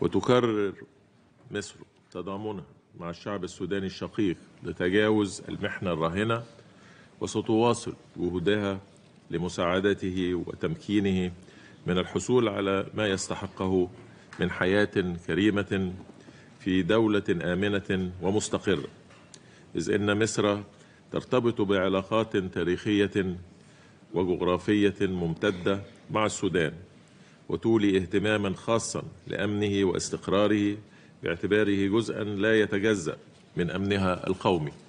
وتكرر مصر تضامنها مع الشعب السوداني الشقيق لتجاوز المحنة الراهنة وستواصل جهودها لمساعدته وتمكينه من الحصول على ما يستحقه من حياة كريمة في دولة آمنة ومستقرة إذ إن مصر ترتبط بعلاقات تاريخية وجغرافية ممتدة مع السودان وتولي اهتماما خاصا لامنه واستقراره باعتباره جزءا لا يتجزا من امنها القومي